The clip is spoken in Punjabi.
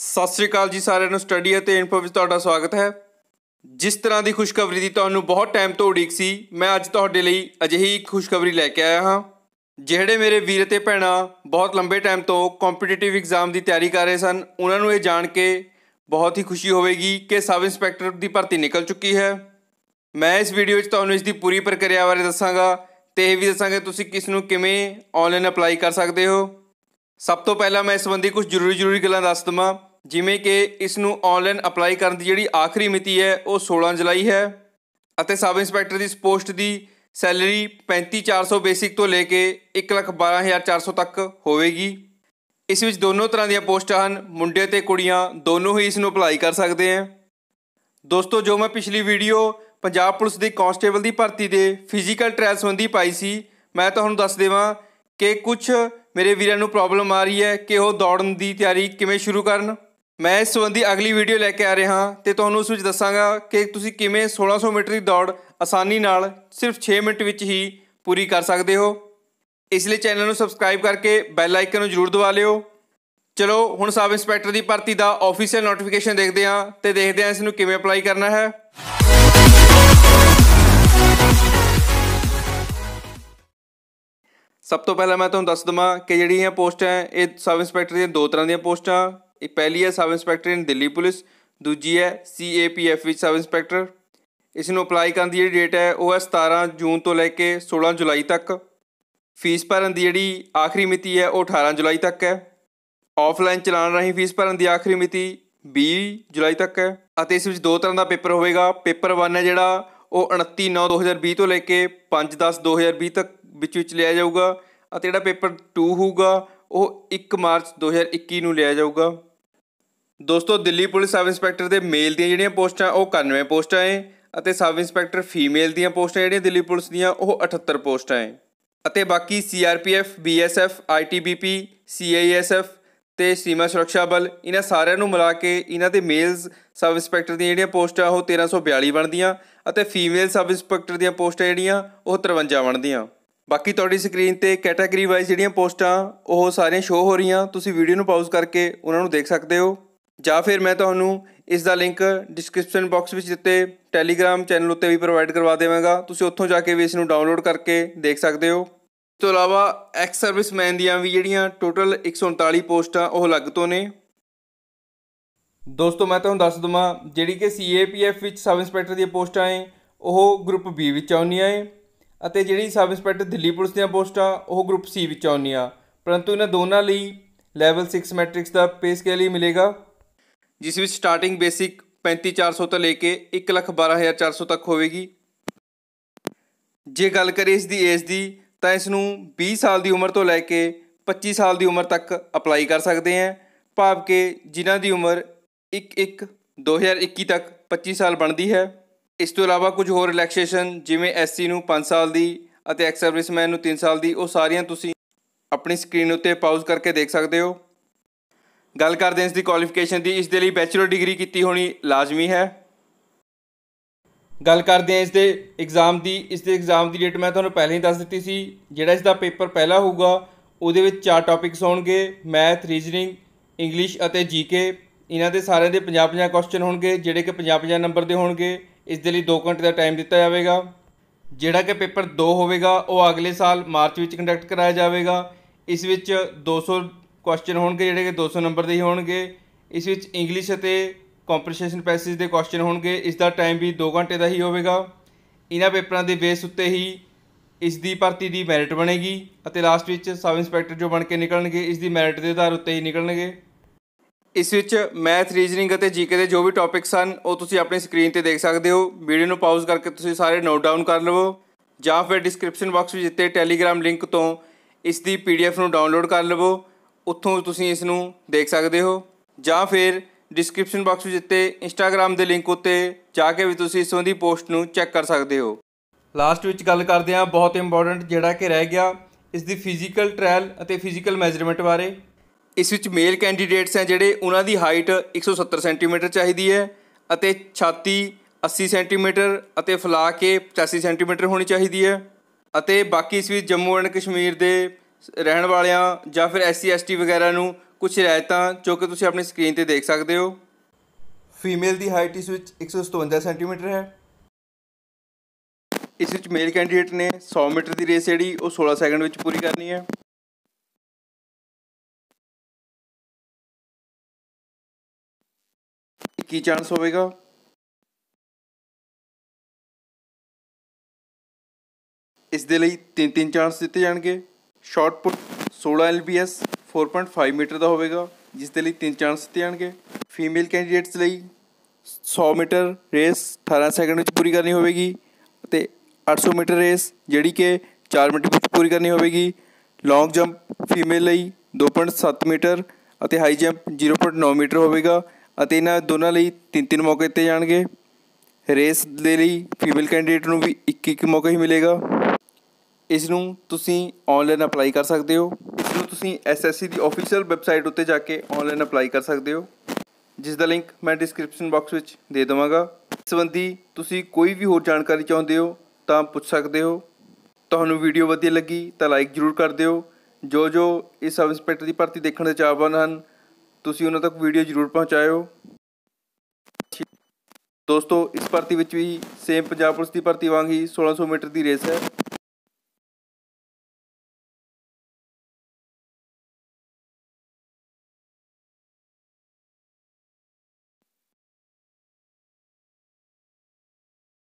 ਸਤਿ ਸ੍ਰੀ ਅਕਾਲ ਜੀ ਸਾਰਿਆਂ ਨੂੰ ਸਟੱਡੀ ਅਤੇ ਇਨਫੋ ਵਿੱਚ ਤੁਹਾਡਾ ਸਵਾਗਤ ਹੈ ਜਿਸ ਤਰ੍ਹਾਂ ਦੀ ਖੁਸ਼ਖਬਰੀ ਦੀ ਤੁਹਾਨੂੰ ਬਹੁਤ ਟਾਈਮ ਤੋਂ ਉਡੀਕ ਸੀ ਮੈਂ ਅੱਜ ਤੁਹਾਡੇ ਲਈ ਅਜਿਹੀ ਖੁਸ਼ਖਬਰੀ ਲੈ ਕੇ ਆਇਆ ਹਾਂ ਜਿਹੜੇ ਮੇਰੇ ਵੀਰ ਤੇ ਭੈਣਾ ਬਹੁਤ ਲੰਬੇ ਟਾਈਮ ਤੋਂ ਕੰਪੀਟੀਟਿਵ ਐਗਜ਼ਾਮ ਦੀ ਤਿਆਰੀ ਕਰ ਰਹੇ ਸਨ ਉਹਨਾਂ ਨੂੰ ਇਹ ਜਾਣ ਕੇ ਬਹੁਤ ਹੀ ਖੁਸ਼ੀ ਹੋਵੇਗੀ ਕਿ ਸਬ ਇੰਸਪੈਕਟਰ ਦੀ ਭਰਤੀ ਨਿਕਲ ਚੁੱਕੀ ਹੈ ਮੈਂ ਇਸ ਵੀਡੀਓ ਵਿੱਚ ਤੁਹਾਨੂੰ ਇਸ ਦੀ ਪੂਰੀ ਪ੍ਰਕਿਰਿਆ ਬਾਰੇ ਦੱਸਾਂਗਾ ਤੇ ਇਹ ਵੀ ਦੱਸਾਂਗਾ ਤੁਸੀਂ ਕਿਸ ਨੂੰ ਕਿਵੇਂ ਆਨਲਾਈਨ ਅਪਲਾਈ ਕਰ ਸਕਦੇ ਹੋ ਸਭ ਤੋਂ ਪਹਿਲਾਂ ਮੈਂ ਇਸ ਸੰਬੰਧੀ ਕੁਝ ਜ਼ਰੂਰੀ ਜ਼ਰੂਰੀ ਗੱਲਾਂ ਦੱਸ ਦਵਾਂ ਜਿਵੇਂ ਕਿ ਇਸ ਨੂੰ ਆਨਲਾਈਨ ਅਪਲਾਈ ਕਰਨ ਦੀ ਜਿਹੜੀ ਆਖਰੀ ਮਿਤੀ ਹੈ ਉਹ 16 ਜੁਲਾਈ ਹੈ ਅਤੇ ਸਬ ਇੰਸਪੈਕਟਰ ਦੀ ਪੋਸਟ ਦੀ ਸੈਲਰੀ 35400 ਬੇਸਿਕ ਤੋਂ ਲੈ ਕੇ 112400 ਤੱਕ ਹੋਵੇਗੀ ਇਸ ਵਿੱਚ ਦੋਨੋਂ ਤਰ੍ਹਾਂ ਦੀਆਂ ਪੋਸਟਾਂ ਹਨ ਮੁੰਡੇ ਤੇ ਕੁੜੀਆਂ ਦੋਨੋਂ ਹੀ ਇਸ ਨੂੰ ਅਪਲਾਈ ਕਰ ਸਕਦੇ ਆ ਦੋਸਤੋ ਜੋ ਮੈਂ ਪਿਛਲੀ ਵੀਡੀਓ ਪੰਜਾਬ ਪੁਲਿਸ ਦੇ ਕਾਂਸਟੇਬਲ ਦੀ ਭਰਤੀ ਦੇ ਫਿਜ਼ੀਕਲ ਟ੍ਰਾਇਲ ਸੰਬੰਧੀ ਪਾਈ ਸੀ ਮੈਂ ਤੁਹਾਨੂੰ ਦੱਸ ਦੇਵਾਂ ਕਿ ਕੁਝ ਮੇਰੇ ਵੀਰਾਂ ਨੂੰ ਪ੍ਰੋਬਲਮ ਆ ਰਹੀ ਹੈ ਕਿ ਉਹ ਦੌੜਨ ਦੀ ਤਿਆਰੀ ਕਿਵੇਂ ਸ਼ੁਰੂ ਕਰਨ ਮੈਂ ਇਸ ਸੰਬੰਧੀ ਅਗਲੀ ਵੀਡੀਓ ਲੈ ਕੇ ਆ ਰਿਹਾ ਹਾਂ ਤੇ ਤੁਹਾਨੂੰ ਉਸ ਵਿੱਚ ਦੱਸਾਂਗਾ ਕਿ ਤੁਸੀਂ ਕਿਵੇਂ 1600 ਮੀਟਰ ਦੀ ਦੌੜ ਆਸਾਨੀ ਨਾਲ ਸਿਰਫ 6 ਮਿੰਟ ਵਿੱਚ ਹੀ ਪੂਰੀ ਕਰ ਸਕਦੇ ਹੋ ਇਸ ਲਈ ਚੈਨਲ ਨੂੰ ਸਬਸਕ੍ਰਾਈਬ ਕਰਕੇ ਬੈਲ ਆਈਕਨ ਨੂੰ ਜ਼ਰੂਰ ਦਬਾ ਲਿਓ ਚਲੋ ਹੁਣ ਸਬ ਇੰਸਪੈਕਟਰ ਦੀ ਭਰਤੀ ਦਾ ਆਫੀਸ਼ੀਅਲ ਨੋਟੀਫਿਕੇਸ਼ਨ ਦੇਖਦੇ ਹਾਂ ਤੇ ਦੇਖਦੇ ਹਾਂ ਇਸ ਨੂੰ ਕਿਵੇਂ ਅਪਲਾਈ ਕਰਨਾ ਹੈ ਸਭ ਤੋਂ ਪਹਿਲਾਂ ਮੈਂ ਤੁਹਾਨੂੰ ਦੱਸ ਦਵਾਂ ਕਿ ਜਿਹੜੀਆਂ ਪੋਸਟਾਂ ਇਹ ਸਬ ਇੰਸਪੈਕਟਰ ਦੀਆਂ ਦੋ ਤਰ੍ਹਾਂ ਦੀਆਂ ਪੋਸਟਾਂ ਇਹ ਪਹਿਲੀ ਹੈ sub inspector in Delhi police ਦੂਜੀ ਹੈ ਸੀਏਪੀਐਫ ਵਿੱਚ ਸਬ ਇੰਸਪੈਕਟਰ ਇਸ ਨੂੰ ਅਪਲਾਈ ਕਰਨ ਦੀ ਜਿਹੜੀ ਡੇਟ ਹੈ ਉਹ ਹੈ 17 ਜੂਨ ਤੋਂ ਲੈ ਕੇ 16 ਜੁਲਾਈ ਤੱਕ ਫੀਸ ਭਰਨ ਦੀ ਜਿਹੜੀ ਆਖਰੀ ਮਿਤੀ ਹੈ ਉਹ 18 ਜੁਲਾਈ ਤੱਕ ਹੈ ਆਫਲਾਈਨ ਚਲਾਨ ਰਾਹੀਂ ਫੀਸ ਭਰਨ ਦੀ ਆਖਰੀ ਮਿਤੀ 20 ਜੁਲਾਈ ਤੱਕ ਹੈ ਅਤੇ ਇਸ ਵਿੱਚ ਦੋ ਤਰ੍ਹਾਂ ਦਾ ਪੇਪਰ ਹੋਵੇਗਾ ਪੇਪਰ 1 ਹੈ ਜਿਹੜਾ ਉਹ 29 9 2020 ਤੋਂ ਲੈ ਕੇ 5 10 2020 ਤੱਕ ਵਿੱਚ ਵਿੱਚ ਲਿਆ ਜਾਊਗਾ ਅਤੇ ਜਿਹੜਾ ਪੇਪਰ 2 ਹੋਊਗਾ ਉਹ 1 ਮਾਰਚ 2021 ਨੂੰ ਲਿਆ ਜਾਊਗਾ ਦੋਸਤੋ ਦਿੱਲੀ ਪੁਲਿਸ ਸਬ ਇੰਸਪੈਕਟਰ ਦੇ ਮੇਲ ਦੀਆਂ ਜਿਹੜੀਆਂ ਪੋਸਟਾਂ ਉਹ 91 ਪੋਸਟਾਂ ਐ ਅਤੇ ਸਬ ਇੰਸਪੈਕਟਰ ਫੀਮੇਲ ਦੀਆਂ ਪੋਸਟਾਂ ਜਿਹੜੀਆਂ ਦਿੱਲੀ ਪੁਲਿਸ ਦੀਆਂ ਉਹ 78 ਪੋਸਟਾਂ ਐ ਅਤੇ ਬਾਕੀ ਸੀਆਰਪੀਐਫ ਬੀਐਸਐਫ ਆਈਟੀਬੀਪੀ ਸੀਆਈਐਸਐਫ ਤੇ ਸੀਮਾ ਸੁਰੱਖਿਆ ਬਲ ਇਹਨਾਂ ਸਾਰਿਆਂ ਨੂੰ ਮਿਲਾ ਕੇ ਇਹਨਾਂ ਦੇ ਮੇਲਸ ਸਬ ਇੰਸਪੈਕਟਰ ਦੀਆਂ ਜਿਹੜੀਆਂ ਪੋਸਟਾਂ ਉਹ 1342 ਬਣਦੀਆਂ ਅਤੇ ਫੀਮੇਲ ਸਬ ਇੰਸਪੈਕਟਰ ਦੀਆਂ ਪੋਸਟਾਂ ਜਿਹੜੀਆਂ ਉਹ 53 ਬਣਦੀਆਂ ਬਾਕੀ ਤੁਹਾਡੀ ਸਕਰੀਨ ਤੇ ਕੈਟਾਗਰੀ ਵਾਈਜ਼ ਜਿਹੜੀਆਂ ਪੋਸਟਾਂ ਉਹ ਸਾਰੀਆਂ ਸ਼ੋ ਹੋ ਰਹੀਆਂ ਤੁਸੀਂ ਵੀਡੀਓ ਨੂੰ ਪਾਜ਼ ਕਰਕੇ ਉਹਨਾਂ ਨੂੰ ਦੇਖ ਸਕਦੇ ਹੋ ਜਾਂ ਫਿਰ ਮੈਂ ਤੁਹਾਨੂੰ ਇਸ ਦਾ ਲਿੰਕ ਡਿਸਕ੍ਰਿਪਸ਼ਨ ਬਾਕਸ ਵਿੱਚ ਦਿੱਤੇ ਟੈਲੀਗ੍ਰਾਮ ਚੈਨਲ ਉੱਤੇ ਵੀ ਪ੍ਰੋਵਾਈਡ ਕਰਵਾ ਦੇਵਾਂਗਾ ਤੁਸੀਂ ਉੱਥੋਂ ਜਾ ਕੇ ਵੀ ਇਸ ਨੂੰ ਡਾਊਨਲੋਡ ਕਰਕੇ ਦੇਖ ਸਕਦੇ ਹੋ ਇਸ ਤੋਂ ਇਲਾਵਾ ਐਕਸ ਸਰਵਿਸਮੈਨ ਦੀਆਂ ਵੀ ਜਿਹੜੀਆਂ ਟੋਟਲ 139 ਪੋਸਟਾਂ ਉਹ ਅਲੱਗ ਤੋਂ ਨੇ ਦੋਸਤੋ ਮੈਂ ਤੁਹਾਨੂੰ ਦੱਸ ਦਵਾਂ ਜਿਹੜੀ ਕਿ ਸੀਏਪੀਐਫ ਵਿੱਚ ਸਬ ਇੰਸਪੈਕਟਰ ਦੀਆਂ ਪੋਸਟਾਂ ਐ ਉਹ ਗਰੁੱਪ ਬੀ ਵਿੱਚ ਆਉਂਦੀਆਂ ਹੈ ਅਤੇ ਜਿਹੜੀ ਸਬ ਇੰਸਪੈਕਟਰ ਦਿੱਲੀ ਪੁਲਿਸ ਦੀਆਂ ਪੋਸਟਾਂ ਉਹ ਗਰੁੱਪ ਸੀ ਵਿੱਚ ਆਉਂਦੀਆਂ ਪਰੰਤੂ ਇਹਨਾਂ ਦੋਨਾਂ ਲਈ ਲੈਵਲ 6 ਮੈਟ੍ਰਿਕਸ ਦਾ ਪੇ ਸਕੇਲ ਹੀ ਮਿਲੇਗਾ ਜਿਸ ਵਿੱਚ ਸਟਾਰਟਿੰਗ ਬੇਸਿਕ 35400 ਤੋਂ ਲੈ ਕੇ 112400 ਤੱਕ ਹੋਵੇਗੀ ਜੇ ਗੱਲ ਕਰੀਏ ਇਸ ਦੀ ਏਜ ਦੀ ਤਾਂ ਇਸ ਨੂੰ 20 ਸਾਲ ਦੀ ਉਮਰ ਤੋਂ ਲੈ ਕੇ 25 ਸਾਲ ਦੀ ਉਮਰ ਤੱਕ ਅਪਲਾਈ ਕਰ ਸਕਦੇ ਆ ਭਾਵ ਕਿ ਜਿਨ੍ਹਾਂ ਦੀ ਉਮਰ 1 2021 ਤੱਕ 25 ਸਾਲ ਬਣਦੀ ਹੈ ਇਸ ਤੋਂ ਇਲਾਵਾ ਕੁਝ ਹੋਰ ਰਿਲੈਕਸੇਸ਼ਨ ਜਿਵੇਂ ਐਸਸੀ ਨੂੰ 5 ਸਾਲ ਦੀ ਅਤੇ ਐਕਸ ਸਰਵਿਸਮੈਨ ਨੂੰ 3 ਸਾਲ ਦੀ ਉਹ ਸਾਰੀਆਂ ਤੁਸੀਂ ਆਪਣੀ ਸਕਰੀਨ ਉੱਤੇ ਪਾਜ਼ ਕਰਕੇ ਦੇਖ ਸਕਦੇ ਹੋ ਗੱਲ ਕਰਦੇ ਹਾਂ ਇਸ ਦੀ ਕੁਆਲੀਫਿਕੇਸ਼ਨ ਦੀ ਇਸ ਦੇ ਲਈ ਬੈਚਲਰ ਡਿਗਰੀ ਕੀਤੀ ਹੋਣੀ ਲਾਜ਼ਮੀ ਹੈ ਗੱਲ ਕਰਦੇ ਹਾਂ ਇਸ ਦੇ ਐਗਜ਼ਾਮ ਦੀ ਇਸ ਦੇ ਐਗਜ਼ਾਮ ਦੀ ਡੇਟ ਮੈਂ ਤੁਹਾਨੂੰ ਪਹਿਲਾਂ ਹੀ ਦੱਸ ਦਿੱਤੀ ਸੀ ਜਿਹੜਾ ਇਸ ਦਾ ਪੇਪਰ ਪਹਿਲਾ ਹੋਊਗਾ ਉਹਦੇ ਵਿੱਚ ਚਾਰ ਟੌਪਿਕਸ ਹੋਣਗੇ ਮੈਥ ਰੀਜ਼ਨਿੰਗ ਇੰਗਲਿਸ਼ ਅਤੇ ਜੀਕੇ ਇਹਨਾਂ ਦੇ ਸਾਰਿਆਂ ਦੇ 50-50 ਕੁਐਸਚਨ ਹੋਣਗੇ ਜਿਹੜੇ ਕਿ 50-50 ਨੰਬਰ ਦੇ ਹੋਣਗੇ ਇਸ ਦੇ ਲਈ 2 ਘੰਟੇ ਦਾ ਟਾਈਮ ਦਿੱਤਾ ਜਾਵੇਗਾ ਜਿਹੜਾ ਕਿ ਪੇਪਰ 2 ਹੋਵੇਗਾ ਉਹ ਅਗਲੇ ਸਾਲ ਮਾਰਚ ਵਿੱਚ ਕੰਡਕਟ ਕਰਾਇਆ ਜਾਵੇਗਾ ਇਸ ਵਿੱਚ 200 ਕੁਐਸਚਨ ਹੋਣਗੇ ਜਿਹੜੇ ਕਿ 200 ਨੰਬਰ ਦੇ ਹੀ ਹੋਣਗੇ ਇਸ ਵਿੱਚ ਇੰਗਲਿਸ਼ ਅਤੇ ਕੰਪਰੈਂਸ਼ਨ ਪੈਸੇਜ ਦੇ ਕੁਐਸਚਨ ਹੋਣਗੇ ਇਸ ਦਾ ਟਾਈਮ ਵੀ 2 ਘੰਟੇ ਦਾ ਹੀ ਹੋਵੇਗਾ ਇਹਨਾਂ ਪੇਪਰਾਂ ਦੇ ਬੇਸ ਉੱਤੇ ਹੀ ਇਸ ਦੀ ਭਰਤੀ ਦੀ ਮੈਰਿਟ ਬਣੇਗੀ ਅਤੇ ਲਾਸਟ ਵਿੱਚ ਸਬ ਇੰਸਪੈਕਟਰ ਜੋ ਬਣ ਕੇ ਨਿਕਲਣਗੇ ਇਸ ਦੀ ਮੈਰਿਟ ਦੇ ਆਧਾਰ ਉੱਤੇ ਹੀ ਨਿਕਲਣਗੇ ਇਸ ਵਿੱਚ ਮੈਥ ਰੀਜ਼ਨਿੰਗ ਅਤੇ ਜੀਕੇ ਦੇ ਜੋ ਵੀ ਟੌਪਿਕਸ ਹਨ ਉਹ ਤੁਸੀਂ ਆਪਣੀ ਸਕਰੀਨ ਤੇ ਦੇਖ ਸਕਦੇ ਹੋ ਵੀਡੀਓ ਨੂੰ ਪਾਜ਼ ਕਰਕੇ ਤੁਸੀਂ ਸਾਰੇ ਨੋਟ ਡਾਊਨ ਕਰ ਲਵੋ ਜਾਂ ਫਿਰ ਡਿਸਕ੍ਰਿਪਸ਼ਨ ਬਾਕਸ ਵਿੱਚ ਦਿੱਤੇ ਟੈਲੀਗ੍ਰਾਮ ਲਿੰਕ ਤੋਂ ਇਸ ਦੀ ਪੀਡੀਐਫ ਨੂੰ ਡਾਊਨਲੋਡ ਕਰ ਲਵੋ ਉੱਥੋਂ ਤੁਸੀਂ ਇਸ ਨੂੰ ਦੇਖ ਸਕਦੇ ਹੋ ਜਾਂ ਫਿਰ ਡਿਸਕ੍ਰਿਪਸ਼ਨ ਬਾਕਸ ਵਿੱਚ ਦਿੱਤੇ ਇੰਸਟਾਗ੍ਰam ਦੇ ਲਿੰਕ ਉੱਤੇ ਜਾ ਕੇ ਵੀ ਤੁਸੀਂ ਇਸ ਸੰਬੰਧੀ ਪੋਸਟ ਨੂੰ ਚੈੱਕ ਕਰ ਸਕਦੇ ਹੋ ਲਾਸਟ ਵਿੱਚ ਗੱਲ ਕਰਦੇ ਹਾਂ ਬਹੁਤ ਇੰਪੋਰਟੈਂਟ ਜਿਹੜਾ ਕਿ ਰਹਿ ਗਿਆ ਇਸ ਦੀ ਫਿਜ਼ੀਕਲ ਟ੍ਰਾਇਲ ਅਤੇ ਫਿਜ਼ੀਕਲ ਮੈਜ਼ਰਮੈਂਟ ਬਾਰੇ ਇਸ ਵਿੱਚ ਮੇਲ ਕੈਂਡੀਡੇਟਸ ਹੈ ਜਿਹੜੇ ਉਹਨਾਂ ਦੀ ਹਾਈਟ 170 ਸੈਂਟੀਮੀਟਰ ਚਾਹੀਦੀ ਹੈ ਅਤੇ ਛਾਤੀ 80 ਸੈਂਟੀਮੀਟਰ ਅਤੇ ਫਲਾ ਕੇ 85 ਸੈਂਟੀਮੀਟਰ ਹੋਣੀ ਚਾਹੀਦੀ ਹੈ ਅਤੇ ਬਾਕੀ ਇਸ ਵਿੱਚ ਜੰਮੂ ਐਂਡ ਕਸ਼ਮੀਰ ਦੇ ਰਹਿਣ ਵਾਲਿਆਂ ਜਾਂ ਫਿਰ ਐਸਸੀ ਐਸਟੀ ਵਗੈਰਾ ਨੂੰ ਕੁਝ ਰਾਇਤਾਂ ਜੋ ਕਿ ਤੁਸੀਂ ਆਪਣੀ ਸਕਰੀਨ ਤੇ ਦੇਖ ਸਕਦੇ ਹੋ ਫੀਮੇਲ ਦੀ ਹਾਈਟ ਇਸ ਵਿੱਚ 157 ਸੈਂਟੀਮੀਟਰ ਹੈ ਇਸ ਵਿੱਚ ਮੇਲ ਕੈਂਡੀਡੇਟ ਨੇ 100 ਮੀਟਰ ਦੀ ਰੇਸ ਜਿਹੜੀ ਉਹ 16 ਸੈਕਿੰਡ ਵਿੱਚ ਪੂਰੀ ਕਰਨੀ ਹੈ ਕੀ ਚਾਂਸ ਹੋਵੇਗਾ ਇਸ ਦੇ ਲਈ ਤਿੰਨ ਤਿੰਨ ਚਾਂਸ ਦਿੱਤੇ ਜਾਣਗੇ ਸ਼ਾਰਟ ਪੁੱਟ 16 ਐਲਬੀਐਸ 4.5 ਮੀਟਰ ਦਾ ਹੋਵੇਗਾ ਜਿਸ ਦੇ ਲਈ ਤਿੰਨ ਚਾਂਸ ਦਿੱਤੇ ਜਾਣਗੇ ਫੀਮੇਲ ਕੈਂਡੀਡੇਟਸ ਲਈ 100 ਮੀਟਰ ਰੇਸ 18 ਸੈਕਿੰਡ ਵਿੱਚ ਪੂਰੀ ਕਰਨੀ ਹੋਵੇਗੀ ਅਤੇ 800 ਮੀਟਰ ਰੇਸ ਜਿਹੜੀ ਕਿ 4 ਮਿੰਟ ਵਿੱਚ ਪੂਰੀ ਕਰਨੀ ਹੋਵੇਗੀ ਲੌਂਗ ਜੰਪ ਫੀਮੇਲ ਲਈ 2.7 ਮੀਟਰ ਅਤੇ ਹਾਈ ਜੰਪ 0.9 ਮੀਟਰ ਹੋਵੇਗਾ ਅਤੇ ਇਹਨਾਂ ਦੋਨਾਂ ਲਈ ਤਿੰਨ ਤਿੰਨ ਮੌਕੇ ਦਿੱਤੇ ਜਾਣਗੇ ਰੇਸ ਦੇ ਲਈ ਫੀਮੇਲ ਕੈਂਡੀਡੇਟ ਨੂੰ ਵੀ ਇੱਕ ਇੱਕ ਮੌਕਾ ਹੀ ਮਿਲੇਗਾ ਇਸ ਨੂੰ ਤੁਸੀਂ ਆਨਲਾਈਨ ਅਪਲਾਈ ਕਰ ਸਕਦੇ ਹੋ ਇਸ ਨੂੰ ਤੁਸੀਂ ਐਸਐਸਸੀ ਦੀ ਅਫੀਸ਼ੀਅਲ ਵੈਬਸਾਈਟ ਉੱਤੇ ਜਾ ਕੇ ਆਨਲਾਈਨ ਅਪਲਾਈ ਕਰ ਸਕਦੇ ਹੋ ਜਿਸ ਦਾ ਲਿੰਕ ਮੈਂ ਡਿਸਕ੍ਰਿਪਸ਼ਨ ਬਾਕਸ ਵਿੱਚ ਦੇ ਦਵਾਂਗਾ ਇਸ ਸੰਬੰਧੀ ਤੁਸੀਂ ਕੋਈ ਵੀ ਹੋਰ ਜਾਣਕਾਰੀ ਚਾਹੁੰਦੇ ਹੋ ਤਾਂ ਪੁੱਛ ਸਕਦੇ ਹੋ ਤੁਹਾਨੂੰ ਵੀਡੀਓ ਵਧੀਆ ਲੱਗੀ ਤਾਂ ਲਾਈਕ ਜ਼ਰੂਰ ਕਰ ਦਿਓ ਜੋ ਜੋ ਇਸ ਸਬ ਇੰਸਪੈਕਟਰ ਦੀ ਭਰਤੀ ਦੇਖਣ ਦੇ ਚਾਹਵਾਨ ਹਨ ਤੁਸੀਂ ਉਹਨਾਂ ਤੱਕ ਵੀਡੀਓ ਜ਼ਰੂਰ ਪਹੁੰਚਾਇਓ ਦੋਸਤੋ ਇਸ ਭਰਤੀ ਵਿੱਚ ਵੀ ਸੇਮ ਪੰਜਾਬ ਪੁਲਿਸ ਦੀ ਭਰਤੀ ਵਾਂਗ ਹੀ 1600 ਮੀਟਰ ਦੀ ਰੇਸ ਹੈ